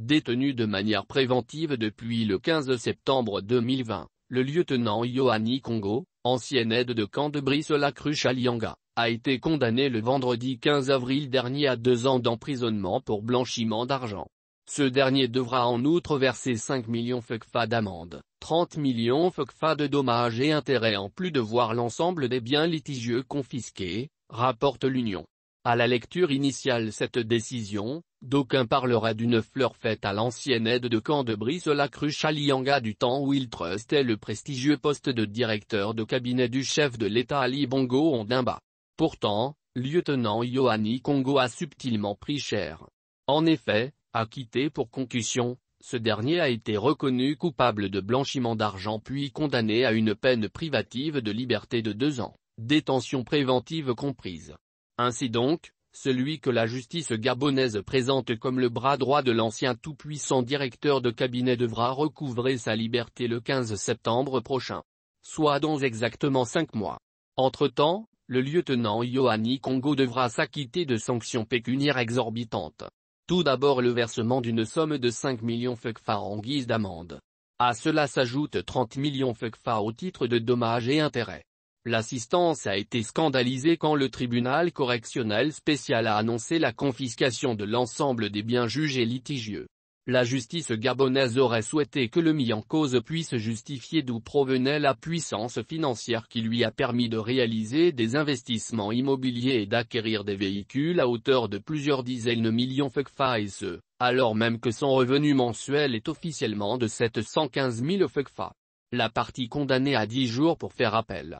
Détenu de manière préventive depuis le 15 septembre 2020, le lieutenant Yohani Congo, ancien aide de camp de brice la à Lianga, a été condamné le vendredi 15 avril dernier à deux ans d'emprisonnement pour blanchiment d'argent. Ce dernier devra en outre verser 5 millions FECFA d'amende, 30 millions FECFA de dommages et intérêts en plus de voir l'ensemble des biens litigieux confisqués, rapporte l'Union. À la lecture initiale cette décision, D'aucuns parlera d'une fleur faite à l'ancienne aide de camp de Brice-la-Cruche à du temps où il trustait le prestigieux poste de directeur de cabinet du chef de l'État Ali Bongo Ondimba. Pourtant, lieutenant Yohani Kongo a subtilement pris cher. En effet, acquitté pour concussion, ce dernier a été reconnu coupable de blanchiment d'argent puis condamné à une peine privative de liberté de deux ans, détention préventive comprise. Ainsi donc, celui que la justice gabonaise présente comme le bras droit de l'ancien tout-puissant directeur de cabinet devra recouvrer sa liberté le 15 septembre prochain. Soit dans exactement cinq mois. Entre-temps, le lieutenant Yohani Congo devra s'acquitter de sanctions pécuniaires exorbitantes. Tout d'abord le versement d'une somme de 5 millions FECFA en guise d'amende. À cela s'ajoutent 30 millions FECFA au titre de dommages et intérêts. L'assistance a été scandalisée quand le tribunal correctionnel spécial a annoncé la confiscation de l'ensemble des biens jugés litigieux. La justice gabonaise aurait souhaité que le mis en cause puisse justifier d'où provenait la puissance financière qui lui a permis de réaliser des investissements immobiliers et d'acquérir des véhicules à hauteur de plusieurs dizaines de millions FECFA alors même que son revenu mensuel est officiellement de 715 000 FECFA. La partie condamnée à 10 jours pour faire appel.